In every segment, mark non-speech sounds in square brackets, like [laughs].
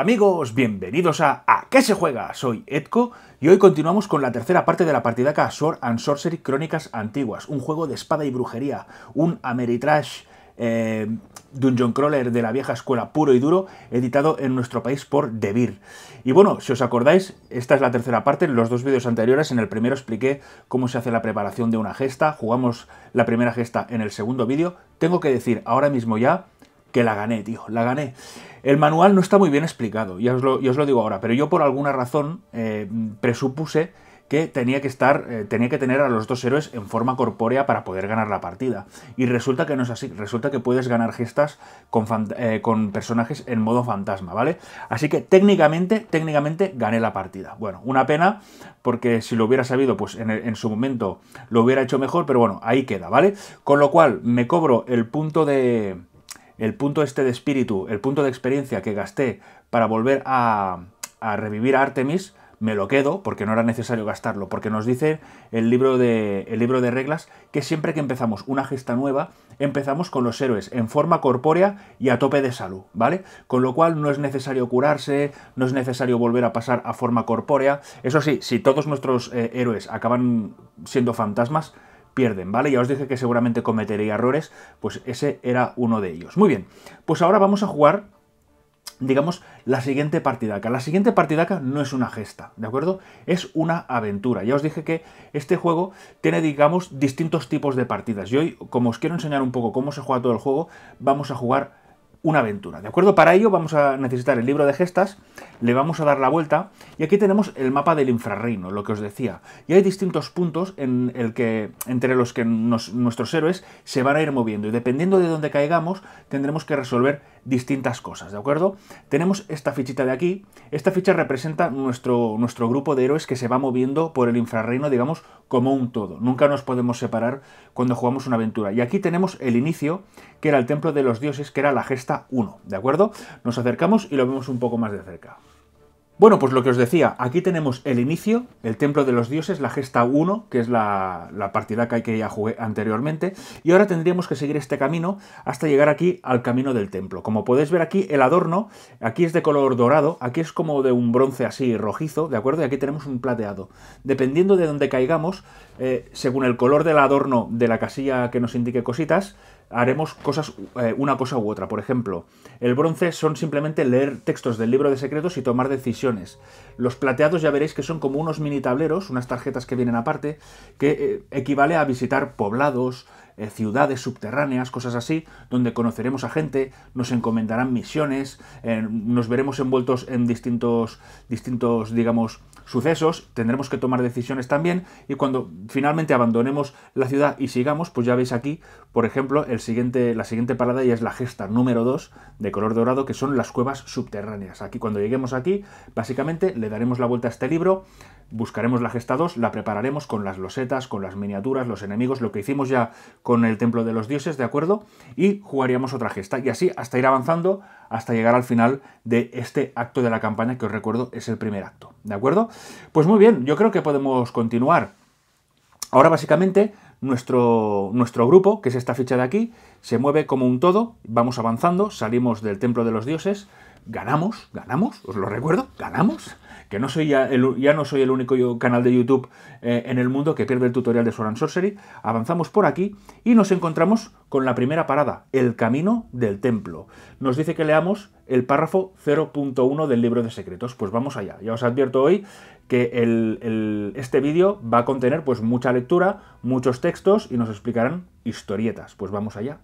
amigos, bienvenidos a ¿A qué se juega? Soy Edco y hoy continuamos con la tercera parte de la partidaca Sword and Sorcery Crónicas Antiguas, un juego de espada y brujería, un Ameritrash eh, Dungeon Crawler de la vieja escuela puro y duro, editado en nuestro país por Devir. Y bueno, si os acordáis, esta es la tercera parte, en los dos vídeos anteriores, en el primero expliqué cómo se hace la preparación de una gesta, jugamos la primera gesta en el segundo vídeo, tengo que decir ahora mismo ya que la gané, tío, la gané. El manual no está muy bien explicado, ya os lo, digo ahora, pero yo por alguna razón eh, presupuse que tenía que estar, eh, tenía que tener a los dos héroes en forma corpórea para poder ganar la partida. Y resulta que no es así, resulta que puedes ganar gestas con, eh, personajes en modo fantasma, ¿vale? Así que técnicamente, técnicamente gané la partida. Bueno, una pena, porque si lo hubiera sabido, pues en, su momento lo hubiera hecho mejor, pero bueno, ahí queda, ¿vale? Con lo cual, me cobro el punto de el punto este de espíritu, el punto de experiencia que gasté para volver a, revivir a Artemis, me lo quedo porque no era necesario gastarlo, porque nos dice el libro, de, el libro de reglas que siempre que empezamos una gesta nueva, empezamos con los héroes en forma corpórea y a tope de salud, ¿vale? Con lo cual no es necesario curarse, no es necesario volver a pasar a forma corpórea. Eso sí, si todos nuestros eh, héroes acaban siendo fantasmas, pierden, ¿vale? Ya os dije que seguramente cometería errores, pues ese era uno de ellos. Muy bien, pues ahora vamos a jugar digamos, la siguiente partidaca. La siguiente partidaca no es una gesta, ¿de acuerdo? Es una aventura. Ya os dije que este juego tiene, digamos, distintos tipos de partidas. Y hoy, como os quiero enseñar un poco cómo se juega todo el juego, vamos a jugar una aventura, ¿de acuerdo? Para ello vamos a necesitar el libro de gestas, le vamos a dar la vuelta y aquí tenemos el mapa del infrarreino, lo que os decía. Y hay distintos puntos en el que, entre los que nuestros héroes se van a ir moviendo y dependiendo de dónde caigamos tendremos que resolver distintas cosas, ¿de acuerdo? Tenemos esta fichita de aquí. Esta ficha representa nuestro, nuestro grupo de héroes que se va moviendo por el infrarreino, digamos, como un todo. Nunca nos podemos separar cuando jugamos una aventura. Y aquí tenemos el inicio, que era el templo de los dioses, que era la gesta 1, ¿de acuerdo? Nos acercamos y lo vemos un poco más de cerca. Bueno, pues lo que os decía, aquí tenemos el inicio, el templo de los dioses, la gesta 1, que es la, partida que ya jugué anteriormente, y ahora tendríamos que seguir este camino hasta llegar aquí al camino del templo. Como podéis ver aquí, el adorno, aquí es de color dorado, aquí es como de un bronce así rojizo, ¿de acuerdo? Y aquí tenemos un plateado. Dependiendo de donde caigamos, eh, según el color del adorno de la casilla que nos indique cositas, haremos cosas, eh, una cosa u otra. Por ejemplo, el bronce son simplemente leer textos del libro de secretos y tomar decisiones. Los plateados ya veréis que son como unos mini tableros, unas tarjetas que vienen aparte, que eh, equivale a visitar poblados, eh, ciudades subterráneas, cosas así, donde conoceremos a gente, nos encomendarán misiones, eh, nos veremos envueltos en distintos, distintos, digamos, sucesos, tendremos que tomar decisiones también, y cuando finalmente abandonemos la ciudad y sigamos, pues ya veis aquí, por ejemplo, el siguiente, la siguiente parada ya es la gesta número 2 de color dorado, que son las cuevas subterráneas. Aquí, cuando lleguemos aquí, básicamente le daremos la vuelta a este libro, buscaremos la gesta 2, la prepararemos con las losetas, con las miniaturas, los enemigos, lo que hicimos ya con el templo de los dioses, ¿de acuerdo? Y jugaríamos otra gesta, y así hasta ir avanzando, hasta llegar al final de este acto de la campaña, que os recuerdo es el primer acto, ¿de acuerdo? Pues muy bien, yo creo que podemos continuar. Ahora básicamente nuestro, nuestro, grupo, que es esta ficha de aquí, se mueve como un todo, vamos avanzando, salimos del templo de los dioses, ganamos, ganamos, os lo recuerdo, ganamos, que no soy ya, no soy el único canal de YouTube eh, en el mundo que pierde el tutorial de Sword Sorcery, avanzamos por aquí y nos encontramos con la primera parada, el camino del templo. Nos dice que leamos el párrafo 0.1 del libro de secretos. Pues vamos allá. Ya os advierto hoy que este vídeo va a contener pues mucha lectura, muchos textos y nos explicarán historietas. Pues vamos allá.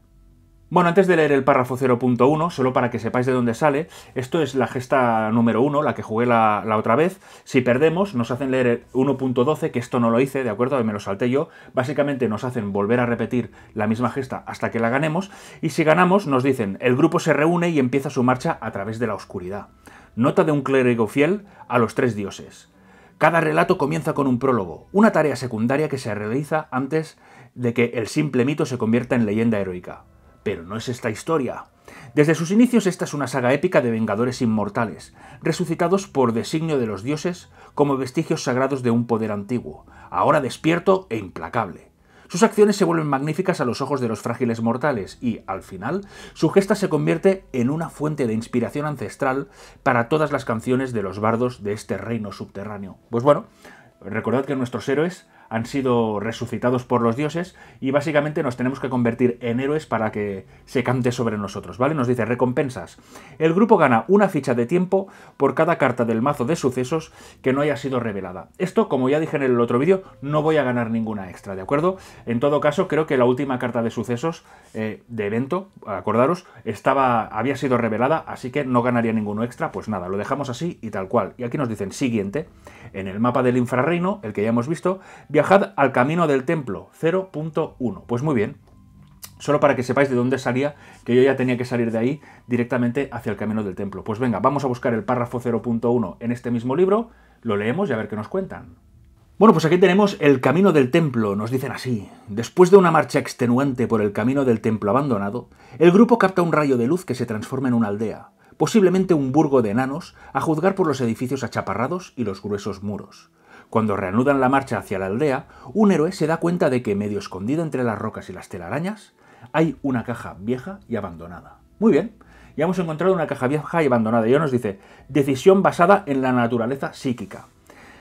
Bueno, antes de leer el párrafo 0.1, solo para que sepáis de dónde sale, esto es la gesta número 1, la que jugué la, otra vez. Si perdemos, nos hacen leer el 1.12, que esto no lo hice, ¿de acuerdo? Me lo salté yo. Básicamente nos hacen volver a repetir la misma gesta hasta que la ganemos. Y si ganamos, nos dicen, el grupo se reúne y empieza su marcha a través de la oscuridad. Nota de un clérigo fiel a los tres dioses. Cada relato comienza con un prólogo, una tarea secundaria que se realiza antes de que el simple mito se convierta en leyenda heroica. Pero no es esta historia. Desde sus inicios esta es una saga épica de Vengadores inmortales, resucitados por designio de los dioses como vestigios sagrados de un poder antiguo, ahora despierto e implacable. Sus acciones se vuelven magníficas a los ojos de los frágiles mortales y, al final, su gesta se convierte en una fuente de inspiración ancestral para todas las canciones de los bardos de este reino subterráneo. Pues bueno, recordad que nuestros héroes han sido resucitados por los dioses y básicamente nos tenemos que convertir en héroes para que se cante sobre nosotros, ¿vale? Nos dice recompensas. El grupo gana una ficha de tiempo por cada carta del mazo de sucesos que no haya sido revelada. Esto, como ya dije en el otro vídeo, no voy a ganar ninguna extra, ¿de acuerdo? En todo caso, creo que la última carta de sucesos eh, de evento, acordaros, estaba, había sido revelada, así que no ganaría ninguno extra, pues nada, lo dejamos así y tal cual. Y aquí nos dicen siguiente, en el mapa del infrarreino, el que ya hemos visto, viajamos al camino del templo, 0.1. Pues muy bien, solo para que sepáis de dónde salía, que yo ya tenía que salir de ahí directamente hacia el camino del templo. Pues venga, vamos a buscar el párrafo 0.1 en este mismo libro, lo leemos y a ver qué nos cuentan. Bueno, pues aquí tenemos el camino del templo, nos dicen así. Después de una marcha extenuante por el camino del templo abandonado, el grupo capta un rayo de luz que se transforma en una aldea, posiblemente un burgo de enanos, a juzgar por los edificios achaparrados y los gruesos muros. Cuando reanudan la marcha hacia la aldea, un héroe se da cuenta de que, medio escondido entre las rocas y las telarañas, hay una caja vieja y abandonada. Muy bien, ya hemos encontrado una caja vieja y abandonada. Y nos dice, decisión basada en la naturaleza psíquica.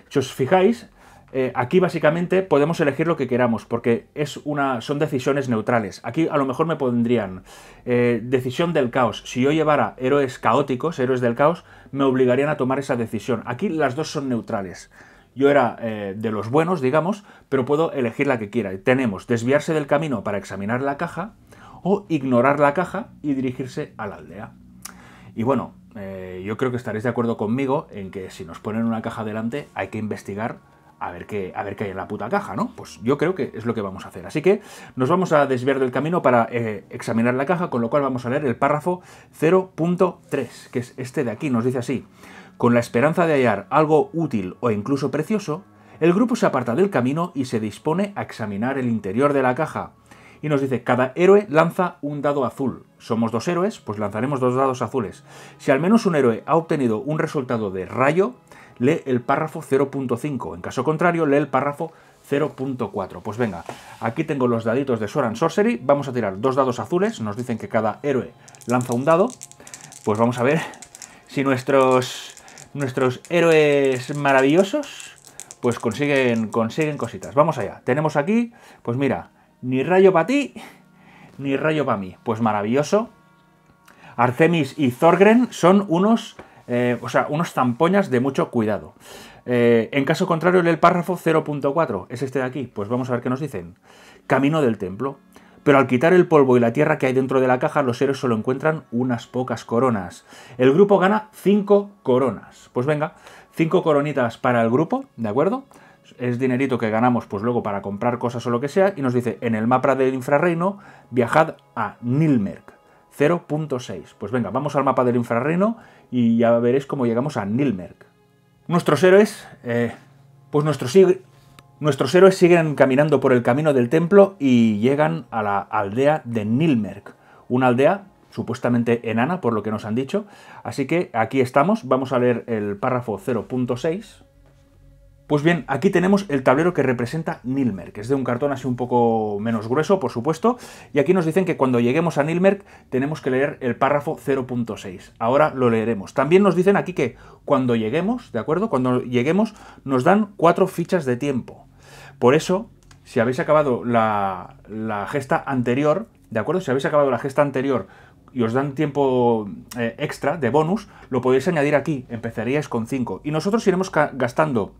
Si os fijáis, eh, aquí básicamente podemos elegir lo que queramos, porque es una, son decisiones neutrales. Aquí a lo mejor me pondrían eh, decisión del caos. Si yo llevara héroes caóticos, héroes del caos, me obligarían a tomar esa decisión. Aquí las dos son neutrales. Yo era eh, de los buenos, digamos, pero puedo elegir la que quiera. Tenemos desviarse del camino para examinar la caja o ignorar la caja y dirigirse a la aldea. Y bueno, eh, yo creo que estaréis de acuerdo conmigo en que si nos ponen una caja delante hay que investigar a ver, qué, a ver qué hay en la puta caja, ¿no? Pues yo creo que es lo que vamos a hacer. Así que nos vamos a desviar del camino para eh, examinar la caja, con lo cual vamos a leer el párrafo 0.3, que es este de aquí. Nos dice así. Con la esperanza de hallar algo útil o incluso precioso, el grupo se aparta del camino y se dispone a examinar el interior de la caja. Y nos dice, cada héroe lanza un dado azul. Somos dos héroes, pues lanzaremos dos dados azules. Si al menos un héroe ha obtenido un resultado de rayo, lee el párrafo 0.5. En caso contrario, lee el párrafo 0.4. Pues venga, aquí tengo los daditos de Soran Sorcery. Vamos a tirar dos dados azules. Nos dicen que cada héroe lanza un dado. Pues vamos a ver si nuestros nuestros héroes maravillosos, pues consiguen, consiguen cositas. Vamos allá. Tenemos aquí, pues mira, ni rayo para ti, ni rayo para mí. Pues maravilloso. Artemis y Thorgren son unos, eh, o sea, unos zampoñas de mucho cuidado. Eh, en caso contrario, el párrafo 0.4. Es este de aquí. Pues vamos a ver qué nos dicen. Camino del templo pero al quitar el polvo y la tierra que hay dentro de la caja, los héroes solo encuentran unas pocas coronas. El grupo gana 5 coronas. Pues venga, 5 coronitas para el grupo, ¿de acuerdo? Es dinerito que ganamos pues luego para comprar cosas o lo que sea, y nos dice, en el mapa del infrarreino, viajad a Nilmerk. 0.6. Pues venga, vamos al mapa del infrarreino y ya veréis cómo llegamos a Nilmerk. Nuestros héroes, eh, pues nuestros Nuestros héroes siguen caminando por el camino del templo y llegan a la aldea de Nilmerk, una aldea supuestamente enana, por lo que nos han dicho. Así que aquí estamos, vamos a leer el párrafo 0.6. Pues bien, aquí tenemos el tablero que representa Nilmerk. Es de un cartón así un poco menos grueso, por supuesto. Y aquí nos dicen que cuando lleguemos a Nilmerk tenemos que leer el párrafo 0.6. Ahora lo leeremos. También nos dicen aquí que cuando lleguemos, ¿de acuerdo? Cuando lleguemos nos dan cuatro fichas de tiempo. Por eso, si habéis acabado la, gesta anterior, ¿de acuerdo? Si habéis acabado la gesta anterior y os dan tiempo eh, extra de bonus, lo podéis añadir aquí. Empezaríais con 5. Y nosotros iremos gastando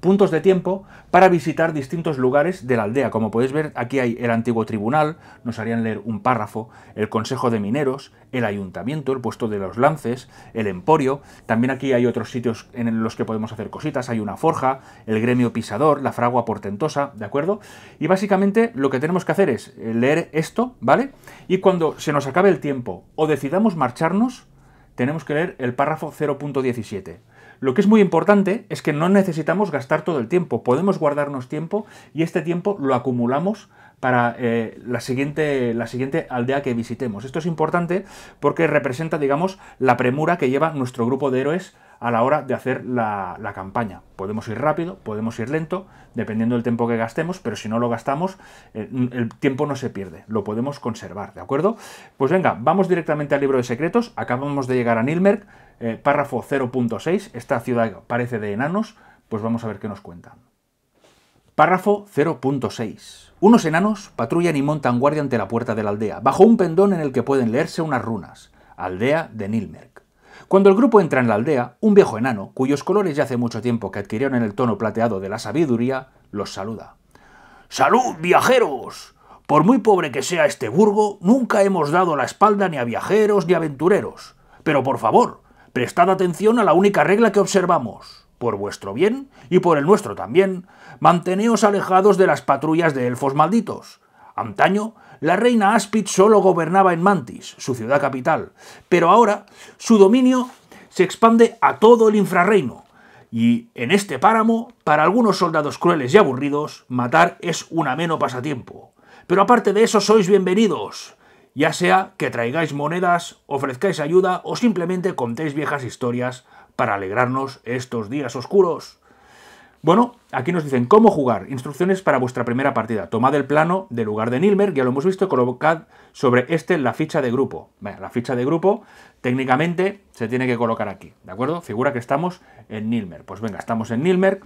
puntos de tiempo para visitar distintos lugares de la aldea. Como podéis ver, aquí hay el antiguo tribunal, nos harían leer un párrafo, el consejo de mineros, el ayuntamiento, el puesto de los lances, el emporio. También aquí hay otros sitios en los que podemos hacer cositas. Hay una forja, el gremio pisador, la fragua portentosa, ¿de acuerdo? Y básicamente lo que tenemos que hacer es eh, leer esto, ¿vale? Y cuando se nos acabe el tiempo o decidamos marcharnos, tenemos que leer el párrafo 0.17. Lo que es muy importante es que no necesitamos gastar todo el tiempo, podemos guardarnos tiempo y este tiempo lo acumulamos para eh, la, siguiente, la siguiente aldea que visitemos. Esto es importante porque representa, digamos, la premura que lleva nuestro grupo de héroes a la hora de hacer la, campaña. Podemos ir rápido, podemos ir lento, dependiendo del tiempo que gastemos, pero si no lo gastamos, el, eh, el tiempo no se pierde, lo podemos conservar, ¿de acuerdo? Pues venga, vamos directamente al libro de secretos, acabamos de llegar a Nilmerk, eh, párrafo 0.6, esta ciudad parece de enanos, pues vamos a ver qué nos cuentan. Párrafo 0.6. Unos enanos patrullan y montan guardia ante la puerta de la aldea, bajo un pendón en el que pueden leerse unas runas. Aldea de Nilmerk. Cuando el grupo entra en la aldea, un viejo enano, cuyos colores ya hace mucho tiempo que adquirieron en el tono plateado de la sabiduría, los saluda. ¡Salud, viajeros! Por muy pobre que sea este burgo, nunca hemos dado la espalda ni a viajeros ni a aventureros. Pero por favor, prestad atención a la única regla que observamos. Por vuestro bien, y por el nuestro también, manteneos alejados de las patrullas de elfos malditos. Antaño, la reina Aspid solo gobernaba en Mantis, su ciudad capital, pero ahora su dominio se expande a todo el infrarreino. Y en este páramo, para algunos soldados crueles y aburridos, matar es un ameno pasatiempo. Pero aparte de eso, sois bienvenidos ya sea que traigáis monedas, ofrezcáis ayuda o simplemente contéis viejas historias para alegrarnos estos días oscuros. Bueno, aquí nos dicen cómo jugar, instrucciones para vuestra primera partida. Tomad el plano del lugar de Nilmer, ya lo hemos visto, colocad sobre este la ficha de grupo. la ficha de grupo técnicamente se tiene que colocar aquí, ¿de acuerdo? Figura que estamos en Nilmer. Pues venga, estamos en Nilmer,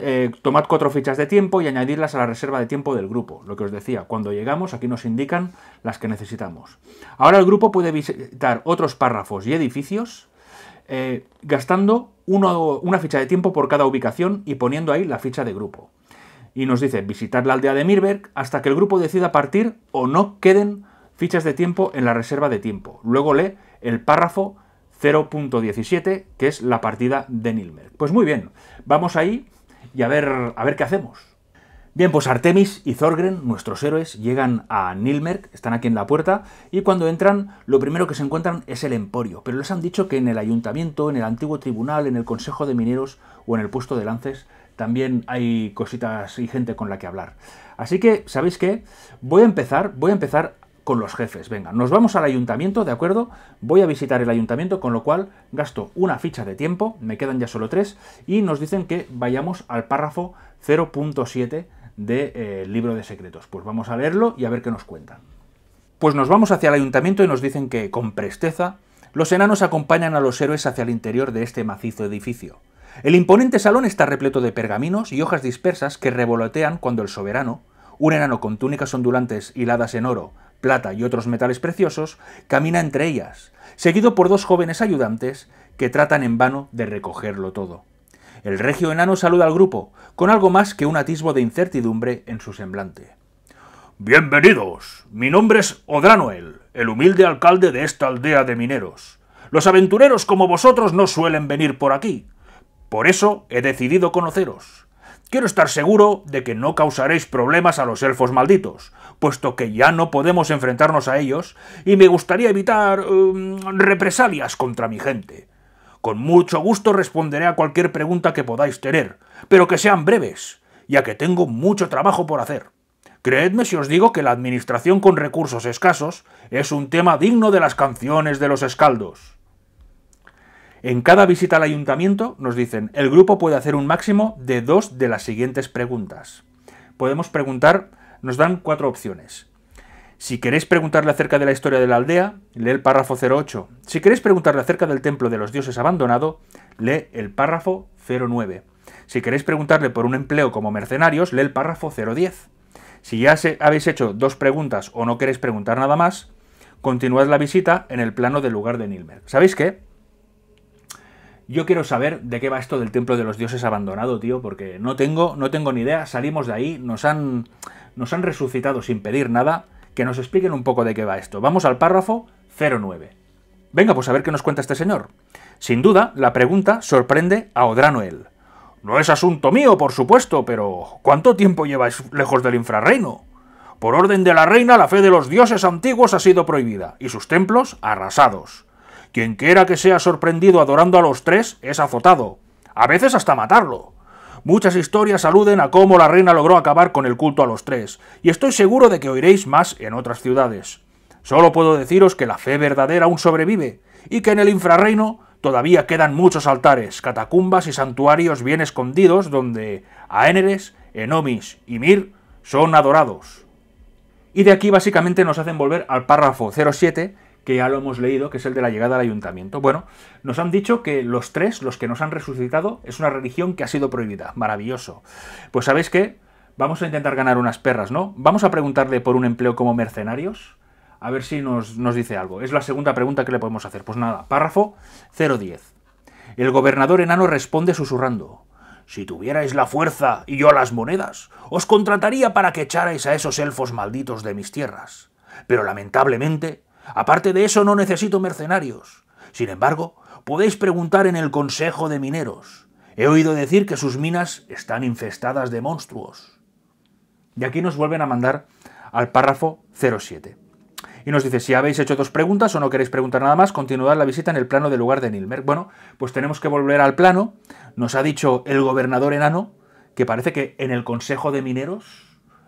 eh, tomad, cuatro fichas de tiempo y añadidlas a la reserva de tiempo del grupo. Lo que os decía, cuando llegamos aquí nos indican las que necesitamos. Ahora el grupo puede visitar otros párrafos y edificios eh, gastando una ficha de tiempo por cada ubicación y poniendo ahí la ficha de grupo. Y nos dice visitar la aldea de Mirberg hasta que el grupo decida partir o no queden fichas de tiempo en la reserva de tiempo. Luego lee el párrafo 0.17, que es la partida de Nilmer Pues muy bien, vamos ahí y a ver, a ver qué hacemos. Bien, pues Artemis y Zorgren, nuestros héroes, llegan a Nilmerk, están aquí en la puerta, y cuando entran, lo primero que se encuentran es el emporio, pero les han dicho que en el ayuntamiento, en el antiguo tribunal, en el consejo de mineros o en el puesto de lances, también hay cositas y gente con la que hablar. Así que, ¿sabéis qué? Voy a empezar, voy a empezar con los jefes. Venga, nos vamos al ayuntamiento, ¿de acuerdo? Voy a visitar el ayuntamiento, con lo cual gasto una ficha de tiempo, me quedan ya solo tres, y nos dicen que vayamos al párrafo 0.7 del de, eh, libro de secretos. Pues vamos a leerlo y a ver qué nos cuentan. Pues nos vamos hacia el ayuntamiento y nos dicen que, con presteza, los enanos acompañan a los héroes hacia el interior de este macizo edificio. El imponente salón está repleto de pergaminos y hojas dispersas que revolotean cuando el soberano, un enano con túnicas ondulantes hiladas en oro, plata y otros metales preciosos, camina entre ellas, seguido por dos jóvenes ayudantes que tratan en vano de recogerlo todo. El regio enano saluda al grupo, con algo más que un atisbo de incertidumbre en su semblante. Bienvenidos. Mi nombre es Odranoel, el humilde alcalde de esta aldea de mineros. Los aventureros como vosotros no suelen venir por aquí. Por eso he decidido conoceros. Quiero estar seguro de que no causaréis problemas a los elfos malditos, puesto que ya no podemos enfrentarnos a ellos, y me gustaría evitar... Em, represalias contra mi gente. Con mucho gusto responderé a cualquier pregunta que podáis tener, pero que sean breves, ya que tengo mucho trabajo por hacer. Creedme si os digo que la administración con recursos escasos es un tema digno de las canciones de los escaldos. En cada visita al ayuntamiento, nos dicen, el grupo puede hacer un máximo de dos de las siguientes preguntas. Podemos preguntar, nos dan cuatro opciones. Si queréis preguntarle acerca de la historia de la aldea, lee el párrafo 08. Si queréis preguntarle acerca del templo de los dioses abandonado, lee el párrafo 09. Si queréis preguntarle por un empleo como mercenarios, lee el párrafo 010. Si ya habéis hecho dos preguntas o no queréis preguntar nada más, continuad la visita en el plano del lugar de Nilmer. ¿Sabéis qué? Yo quiero saber de qué va esto del templo de los dioses abandonado, tío, porque no tengo, no tengo ni idea. Salimos de ahí, nos han, nos han resucitado sin pedir nada que nos expliquen un poco de qué va esto. Vamos al párrafo 09. Venga, pues a ver qué nos cuenta este señor. Sin duda, la pregunta sorprende a Odranoel. No es asunto mío, por supuesto, pero ¿cuánto tiempo lleváis lejos del infrarreino? Por orden de la reina, la fe de los dioses antiguos ha sido prohibida, y sus templos arrasados. Quien quiera que sea sorprendido adorando a los tres es azotado, a veces hasta matarlo. Muchas historias aluden a cómo la reina logró acabar con el culto a los tres, y estoy seguro de que oiréis más en otras ciudades. Solo puedo deciros que la fe verdadera aún sobrevive, y que en el infrarreino todavía quedan muchos altares, catacumbas y santuarios bien escondidos donde Aéneres, Enomis y Mir son adorados. Y de aquí básicamente nos hacen volver al párrafo 07, que ya lo hemos leído, que es el de la llegada al ayuntamiento. Bueno, nos han dicho que los tres, los que nos han resucitado, es una religión que ha sido prohibida. Maravilloso. Pues sabéis qué, vamos a intentar ganar unas perras, ¿no? Vamos a preguntarle por un empleo como mercenarios. A ver si nos, dice algo. Es la segunda pregunta que le podemos hacer. Pues nada, párrafo 010. El gobernador enano responde susurrando. Si tuvierais la fuerza y yo las monedas, os contrataría para que echarais a esos elfos malditos de mis tierras. Pero lamentablemente Aparte de eso, no necesito mercenarios. Sin embargo, podéis preguntar en el Consejo de Mineros. He oído decir que sus minas están infestadas de monstruos. Y aquí nos vuelven a mandar al párrafo 07. Y nos dice, si habéis hecho dos preguntas o no queréis preguntar nada más, continuad la visita en el plano del lugar de Nilmer. Bueno, pues tenemos que volver al plano. Nos ha dicho el gobernador enano que parece que en el Consejo de Mineros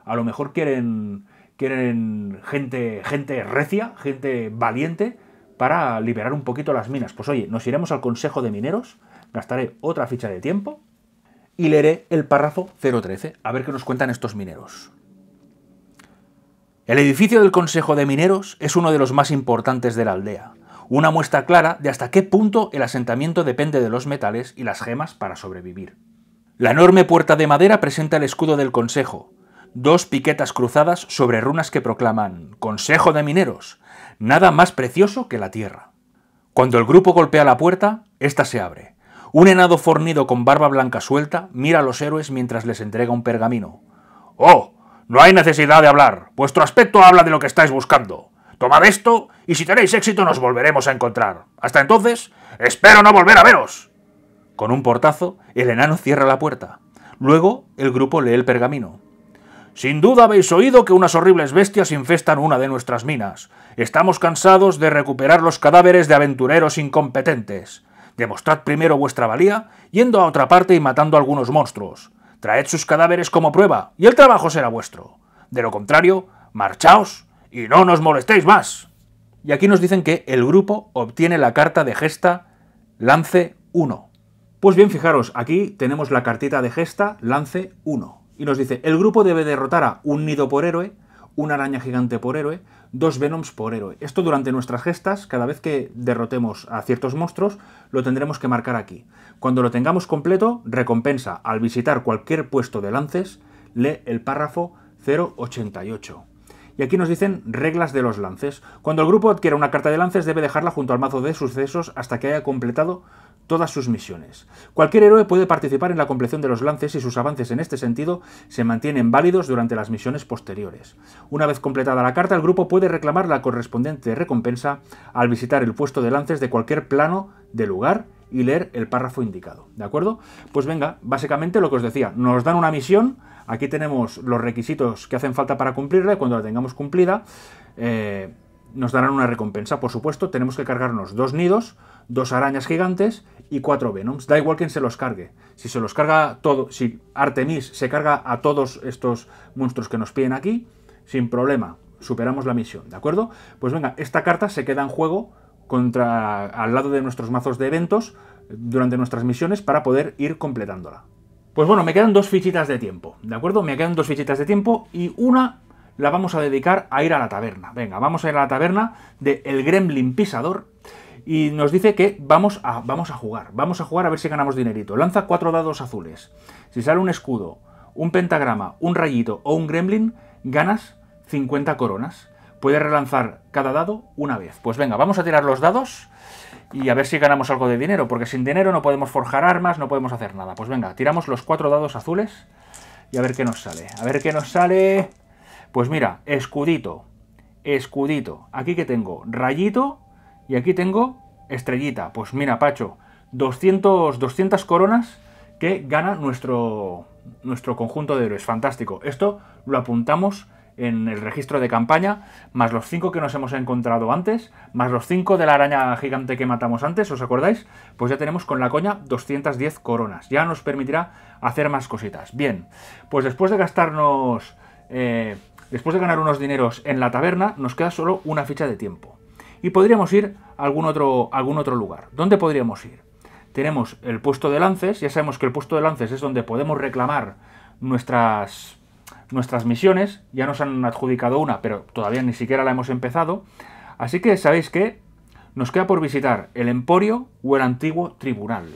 a lo mejor quieren quieren gente, gente recia, gente valiente para liberar un poquito las minas. Pues oye, nos iremos al Consejo de Mineros, gastaré otra ficha de tiempo y leeré el párrafo 013, a ver qué nos cuentan estos mineros. El edificio del Consejo de Mineros es uno de los más importantes de la aldea, una muestra clara de hasta qué punto el asentamiento depende de los metales y las gemas para sobrevivir. La enorme puerta de madera presenta el escudo del Consejo, dos piquetas cruzadas sobre runas que proclaman Consejo de Mineros, nada más precioso que la tierra. Cuando el grupo golpea la puerta, ésta se abre. Un enado fornido con barba blanca suelta mira a los héroes mientras les entrega un pergamino. ¡Oh! No hay necesidad de hablar. Vuestro aspecto habla de lo que estáis buscando. Tomad esto y si tenéis éxito nos volveremos a encontrar. Hasta entonces, espero no volver a veros. Con un portazo, el enano cierra la puerta. Luego, el grupo lee el pergamino. Sin duda habéis oído que unas horribles bestias infestan una de nuestras minas. Estamos cansados de recuperar los cadáveres de aventureros incompetentes. Demostrad primero vuestra valía yendo a otra parte y matando algunos monstruos. Traed sus cadáveres como prueba y el trabajo será vuestro. De lo contrario, marchaos y no nos molestéis más. Y aquí nos dicen que el grupo obtiene la carta de gesta Lance 1. Pues bien, fijaros, aquí tenemos la cartita de gesta Lance 1. Y nos dice, el grupo debe derrotar a un nido por héroe, una araña gigante por héroe, dos Venoms por héroe. Esto durante nuestras gestas, cada vez que derrotemos a ciertos monstruos, lo tendremos que marcar aquí. Cuando lo tengamos completo, recompensa al visitar cualquier puesto de lances, lee el párrafo 088. Y aquí nos dicen reglas de los lances. Cuando el grupo adquiera una carta de lances debe dejarla junto al mazo de sucesos hasta que haya completado todas sus misiones. Cualquier héroe puede participar en la compleción de los lances y sus avances en este sentido se mantienen válidos durante las misiones posteriores. Una vez completada la carta, el grupo puede reclamar la correspondiente recompensa al visitar el puesto de lances de cualquier plano de lugar y leer el párrafo indicado. ¿De acuerdo? Pues venga, básicamente lo que os decía, nos dan una misión, aquí tenemos los requisitos que hacen falta para cumplirla y cuando la tengamos cumplida... Eh, nos darán una recompensa, por supuesto, tenemos que cargarnos dos nidos, dos arañas gigantes y cuatro Venoms. Da igual quién se los cargue. Si se los carga todo, si Artemis se carga a todos estos monstruos que nos piden aquí, sin problema, superamos la misión, ¿de acuerdo? Pues venga, esta carta se queda en juego contra al lado de nuestros mazos de eventos durante nuestras misiones para poder ir completándola. Pues bueno, me quedan dos fichitas de tiempo, ¿de acuerdo? Me quedan dos fichitas de tiempo y una la vamos a dedicar a ir a la taberna. Venga, vamos a ir a la taberna de El Gremlin Pisador y nos dice que vamos a, vamos a jugar, vamos a jugar a ver si ganamos dinerito. Lanza cuatro dados azules. Si sale un escudo, un pentagrama, un rayito o un gremlin, ganas 50 coronas. Puedes relanzar cada dado una vez. Pues venga, vamos a tirar los dados y a ver si ganamos algo de dinero, porque sin dinero no podemos forjar armas, no podemos hacer nada. Pues venga, tiramos los cuatro dados azules y a ver qué nos sale. A ver qué nos sale... Pues mira, escudito, escudito. Aquí que tengo, rayito y aquí tengo estrellita. Pues mira, Pacho, 200, 200 coronas que gana nuestro, nuestro conjunto de héroes. Fantástico. Esto lo apuntamos en el registro de campaña, más los 5 que nos hemos encontrado antes, más los 5 de la araña gigante que matamos antes, ¿os acordáis? Pues ya tenemos con la coña 210 coronas. Ya nos permitirá hacer más cositas. Bien, pues después de gastarnos... Eh, después de ganar unos dineros en la taberna, nos queda solo una ficha de tiempo. Y podríamos ir a algún otro, algún otro lugar. ¿Dónde podríamos ir? Tenemos el puesto de lances, ya sabemos que el puesto de lances es donde podemos reclamar nuestras, nuestras misiones, ya nos han adjudicado una, pero todavía ni siquiera la hemos empezado, así que sabéis que nos queda por visitar el Emporio o el antiguo tribunal.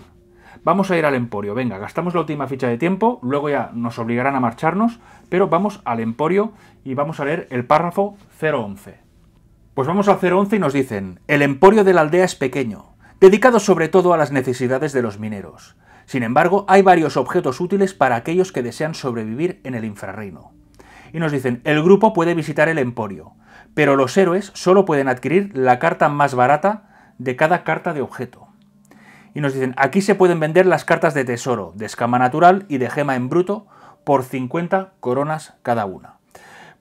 Vamos a ir al Emporio, venga, gastamos la última ficha de tiempo, luego ya nos obligarán a marcharnos, pero vamos al Emporio y vamos a leer el párrafo 011. Pues vamos al 011 y nos dicen, el emporio de la aldea es pequeño, dedicado sobre todo a las necesidades de los mineros. Sin embargo, hay varios objetos útiles para aquellos que desean sobrevivir en el infrarreino. Y nos dicen, el grupo puede visitar el emporio, pero los héroes solo pueden adquirir la carta más barata de cada carta de objeto. Y nos dicen, aquí se pueden vender las cartas de tesoro, de escama natural y de gema en bruto, por 50 coronas cada una.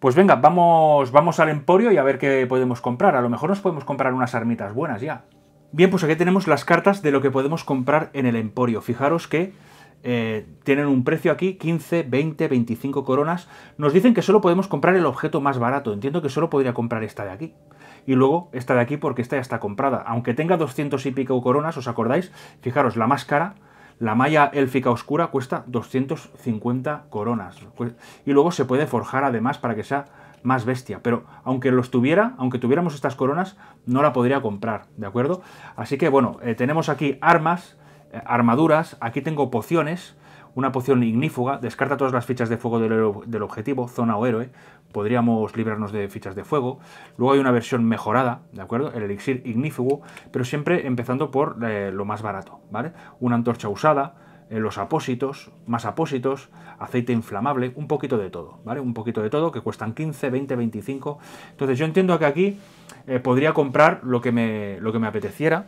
Pues venga, vamos, vamos al emporio y a ver qué podemos comprar. A lo mejor nos podemos comprar unas armitas buenas ya. Bien, pues aquí tenemos las cartas de lo que podemos comprar en el emporio. Fijaros que eh, tienen un precio aquí, 15, 20, 25 coronas. Nos dicen que solo podemos comprar el objeto más barato. Entiendo que solo podría comprar esta de aquí. Y luego esta de aquí porque esta ya está comprada. Aunque tenga 200 y pico coronas, ¿os acordáis? Fijaros, la máscara. La malla élfica oscura cuesta 250 coronas. Pues, y luego se puede forjar además para que sea más bestia. Pero aunque los tuviera, aunque tuviéramos estas coronas, no la podría comprar, ¿de acuerdo? Así que bueno, eh, tenemos aquí armas, eh, armaduras, aquí tengo pociones, una poción ignífuga, descarta todas las fichas de fuego del objetivo, zona o héroe, podríamos librarnos de fichas de fuego. Luego hay una versión mejorada, ¿de acuerdo? El elixir ignífugo, pero siempre empezando por eh, lo más barato, ¿vale? Una antorcha usada, eh, los apósitos, más apósitos, aceite inflamable, un poquito de todo, ¿vale? Un poquito de todo que cuestan 15, 20, 25. Entonces yo entiendo que aquí eh, podría comprar lo que me, lo que me apeteciera,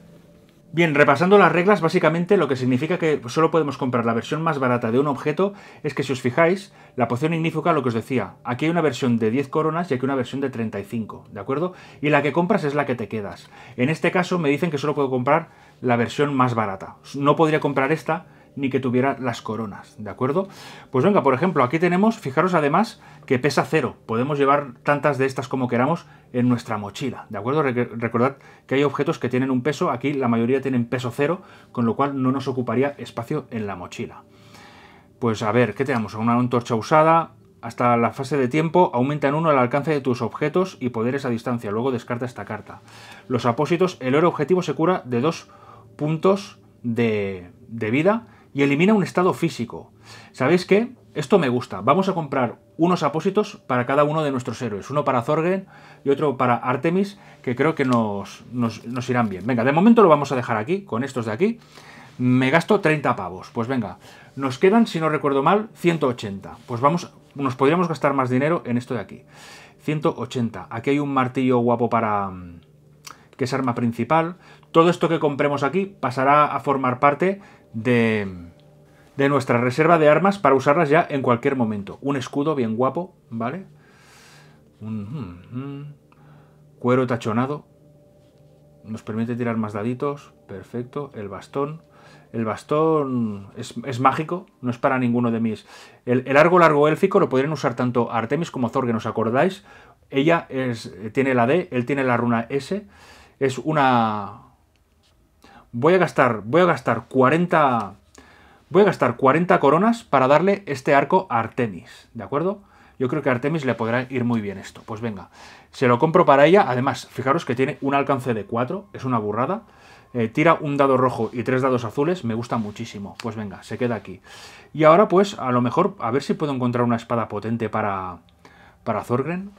Bien, repasando las reglas, básicamente lo que significa que solo podemos comprar la versión más barata de un objeto es que si os fijáis, la poción ignífuga, lo que os decía, aquí hay una versión de 10 coronas y aquí una versión de 35, ¿de acuerdo? Y la que compras es la que te quedas. En este caso me dicen que solo puedo comprar la versión más barata. No podría comprar esta ni que tuviera las coronas, ¿de acuerdo? Pues venga, por ejemplo, aquí tenemos, fijaros además que pesa cero, podemos llevar tantas de estas como queramos en nuestra mochila, ¿de acuerdo? recordad que hay objetos que tienen un peso, aquí la mayoría tienen peso cero, con lo cual no nos ocuparía espacio en la mochila. Pues a ver, ¿qué tenemos? Una antorcha usada, hasta la fase de tiempo, aumenta en uno el alcance de tus objetos y poderes a distancia. Luego descarta esta carta. Los apósitos, el oro objetivo se cura de dos puntos de vida y elimina un estado físico. ¿Sabéis qué? Esto me gusta. Vamos a comprar unos apósitos para cada uno de nuestros héroes. Uno para Zorgen y otro para Artemis, que creo que nos, nos irán bien. Venga, de momento lo vamos a dejar aquí, con estos de aquí. Me gasto 30 pavos. Pues venga, nos quedan, si no recuerdo mal, 180. Pues vamos, nos podríamos gastar más dinero en esto de aquí. 180. Aquí hay un martillo guapo para... Mm, que es arma principal. Todo esto que compremos aquí pasará a formar parte de, de nuestra reserva de armas para usarlas ya en cualquier momento. Un escudo bien guapo, ¿vale? Hmm, hmm. cuero tachonado. Nos permite tirar más daditos. Perfecto. El bastón. El bastón es, mágico, no es para ninguno de mis. El, largo largo élfico lo podrían usar tanto Artemis como que nos acordáis? Ella es, tiene la D, él tiene la runa S. Es una, voy a gastar, voy a gastar 40 voy a gastar 40 coronas para darle este arco a Artemis, ¿de acuerdo? Yo creo que a Artemis le podrá ir muy bien esto. Pues venga, se lo compro para ella. Además, fijaros que tiene un alcance de 4, es una burrada. Eh, tira un dado rojo y tres dados azules, me gusta muchísimo. Pues venga, se queda aquí. Y ahora pues, a lo mejor, a ver si puedo encontrar una espada potente para, para Zorgren.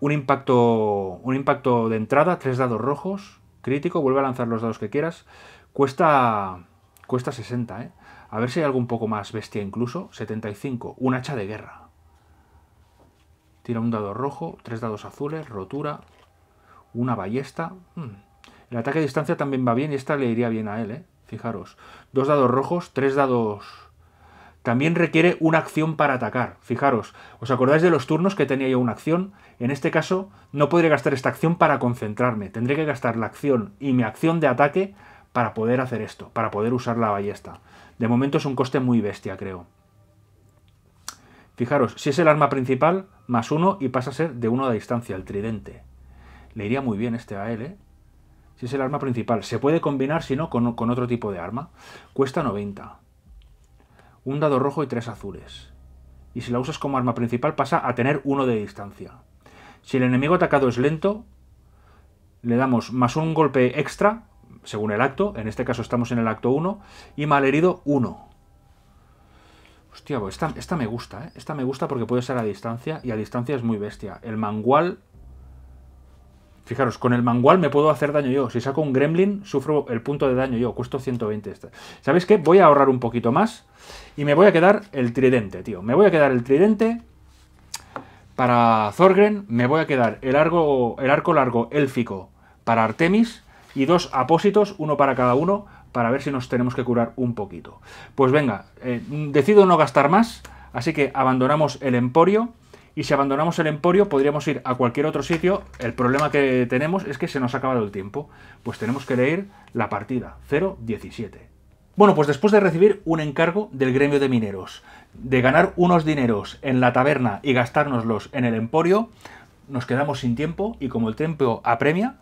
Un impacto, un impacto de entrada, tres dados rojos, Crítico, vuelve a lanzar los dados que quieras. Cuesta, cuesta 60, ¿eh? A ver si hay algo un poco más bestia incluso. 75, un hacha de guerra. Tira un dado rojo, tres dados azules, rotura, una ballesta. Hmm. El ataque a distancia también va bien y esta le iría bien a él, ¿eh? Fijaros. Dos dados rojos, tres dados también requiere una acción para atacar. Fijaros, ¿os acordáis de los turnos que tenía yo una acción? En este caso, no podré gastar esta acción para concentrarme. Tendré que gastar la acción y mi acción de ataque para poder hacer esto, para poder usar la ballesta. De momento es un coste muy bestia, creo. Fijaros, si es el arma principal, más uno y pasa a ser de uno de distancia, el tridente. Le iría muy bien este a él, ¿eh? Si es el arma principal. Se puede combinar, si no, con, con otro tipo de arma. Cuesta 90 un dado rojo y tres azules. Y si la usas como arma principal pasa a tener uno de distancia. Si el enemigo atacado es lento, le damos más un golpe extra, según el acto, en este caso estamos en el acto 1, y malherido 1. Hostia, esta, me gusta, ¿eh? Esta me gusta porque puede ser a distancia, y a distancia es muy bestia. El mangual... Fijaros, con el mangual me puedo hacer daño yo. Si saco un gremlin, sufro el punto de daño yo. Cuesto 120. Esta. ¿Sabéis qué? Voy a ahorrar un poquito más y me voy a quedar el tridente, tío. Me voy a quedar el tridente para Zorgren. Me voy a quedar el, arco, el arco largo élfico para Artemis. Y dos apósitos, uno para cada uno, para ver si nos tenemos que curar un poquito. Pues venga, eh, decido no gastar más, así que abandonamos el emporio. Y si abandonamos el emporio, podríamos ir a cualquier otro sitio. El problema que tenemos es que se nos ha acabado el tiempo. Pues tenemos que leer la partida 017. Bueno, pues después de recibir un encargo del gremio de mineros, de ganar unos dineros en la taberna y gastárnoslos en el emporio, nos quedamos sin tiempo y como el tiempo apremia,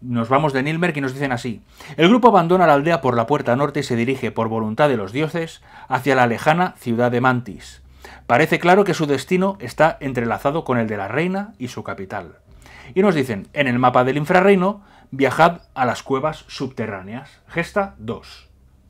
nos vamos de Nilmer y nos dicen así. El grupo abandona la aldea por la puerta norte y se dirige, por voluntad de los dioses, hacia la lejana ciudad de Mantis. Parece claro que su destino está entrelazado con el de la reina y su capital. Y nos dicen, en el mapa del infrarreino, viajad a las cuevas subterráneas. Gesta 2.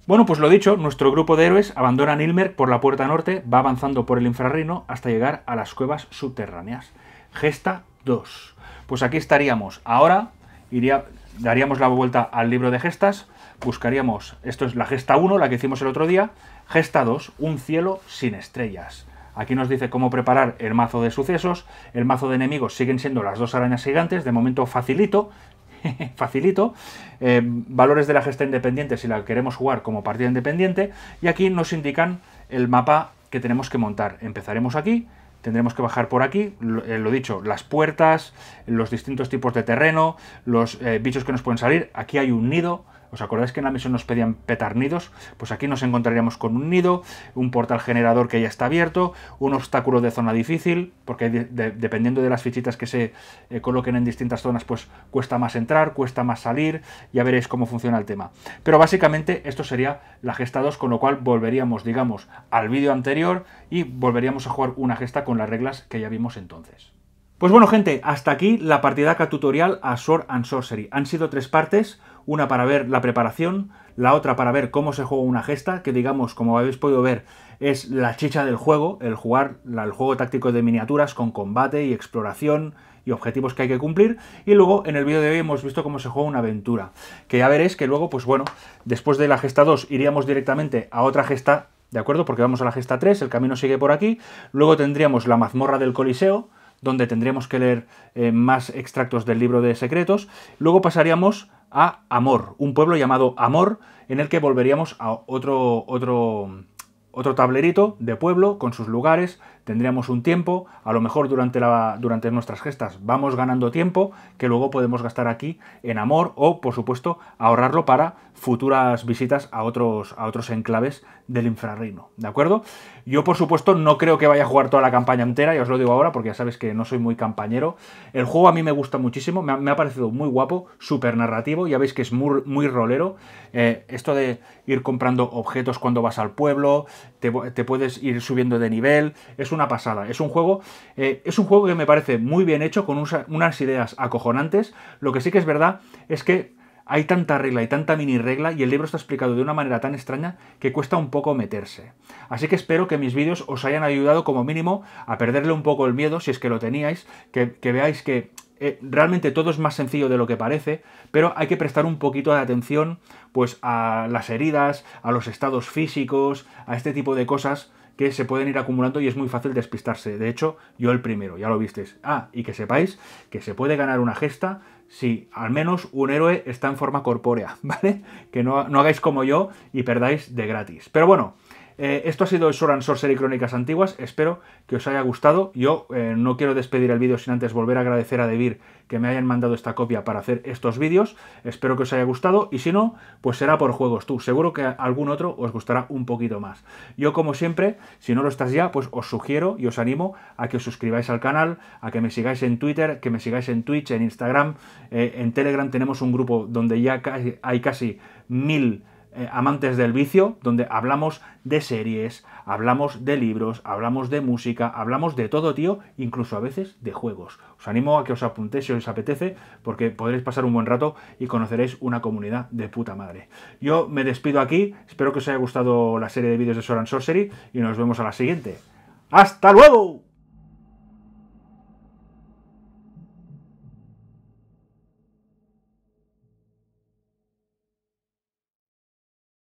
Bueno, pues lo dicho, nuestro grupo de héroes abandona Nilmer por la puerta norte, va avanzando por el infrarrino hasta llegar a las cuevas subterráneas. Gesta 2. Pues aquí estaríamos. Ahora iría, daríamos la vuelta al libro de gestas, buscaríamos, esto es la gesta 1, la que hicimos el otro día, gesta 2, un cielo sin estrellas. Aquí nos dice cómo preparar el mazo de sucesos, el mazo de enemigos siguen siendo las dos arañas gigantes, de momento facilito, [laughs] facilito, eh, valores de la gesta independiente si la queremos jugar como partida independiente, y aquí nos indican el mapa que tenemos que montar. Empezaremos aquí, tendremos que bajar por aquí, lo, eh, dicho, las puertas, los distintos tipos de terreno, los eh, bichos que nos pueden salir, aquí hay un nido, ¿Os acordáis que en la misión nos pedían petar nidos? Pues aquí nos encontraríamos con un nido, un portal generador que ya está abierto, un obstáculo de zona difícil, porque dependiendo de las fichitas que se eh, coloquen en distintas zonas, pues cuesta más entrar, cuesta más salir, ya veréis cómo funciona el tema. Pero básicamente esto sería la gesta 2, con lo cual volveríamos, digamos, al vídeo anterior y volveríamos a jugar una gesta con las reglas que ya vimos entonces. Pues bueno gente, hasta aquí la partidaca tutorial a Sword and Sorcery. Han sido tres partes, una para ver la preparación, la otra para ver cómo se juega una gesta, que digamos, como habéis podido ver, es la chicha del juego, el jugar el juego táctico de miniaturas con combate y exploración y objetivos que hay que cumplir. Y luego en el vídeo de hoy hemos visto cómo se juega una aventura, que ya veréis que luego, pues bueno, después de la gesta 2 iríamos directamente a otra gesta, ¿de acuerdo? Porque vamos a la gesta 3, el camino sigue por aquí, luego tendríamos la mazmorra del Coliseo, donde tendríamos que leer eh, más extractos del libro de secretos. Luego pasaríamos a Amor, un pueblo llamado Amor, en el que volveríamos a otro, otro, otro tablerito de pueblo con sus lugares, tendríamos un tiempo, a lo mejor durante, durante nuestras gestas vamos ganando tiempo que luego podemos gastar aquí en amor o, por supuesto, ahorrarlo para futuras visitas a otros, a otros enclaves del infrarreino, ¿de acuerdo? Yo, por supuesto, no creo que vaya a jugar toda la campaña entera, ya os lo digo ahora porque ya sabéis que no soy muy campañero. El juego a mí me gusta muchísimo, me ha, parecido muy guapo, súper narrativo, ya veis que es muy, muy rolero. Eh, esto de ir comprando objetos cuando vas al pueblo, te, te puedes ir subiendo de nivel, es un una pasada. Es un juego, eh, es un juego que me parece muy bien hecho, con unas ideas acojonantes. Lo que sí que es verdad es que hay tanta regla y tanta mini regla y el libro está explicado de una manera tan extraña que cuesta un poco meterse. Así que espero que mis vídeos os hayan ayudado como mínimo a perderle un poco el miedo, si es que lo teníais, que, veáis que eh, realmente todo es más sencillo de lo que parece, pero hay que prestar un poquito de atención pues a las heridas, a los estados físicos, a este tipo de cosas que se pueden ir acumulando y es muy fácil despistarse. De hecho, yo el primero, ya lo visteis. Ah, y que sepáis que se puede ganar una gesta si al menos un héroe está en forma corpórea, [laughs] ¿vale? Que no, no hagáis como yo y perdáis de gratis. Pero bueno, eh, esto ha sido el Sword Sorcery Crónicas Antiguas. Espero que os haya gustado. Yo eh, no quiero despedir el vídeo sin antes volver a agradecer a Debir que me hayan mandado esta copia para hacer estos vídeos. Espero que os haya gustado y si no, pues será por juegos tú. Seguro que algún otro os gustará un poquito más. Yo como siempre, si no lo estás ya, pues os sugiero y os animo a que os suscribáis al canal, a que me sigáis en Twitter, que me sigáis en Twitch, en Instagram, eh, en Telegram tenemos un grupo donde ya hay casi mil eh, amantes del Vicio, donde hablamos de series, hablamos de libros, hablamos de música, hablamos de todo, tío, incluso a veces de juegos. Os animo a que os apuntéis si os apetece, porque podréis pasar un buen rato y conoceréis una comunidad de puta madre. Yo me despido aquí, espero que os haya gustado la serie de vídeos de Soran Sorcery y nos vemos a la siguiente. ¡Hasta luego!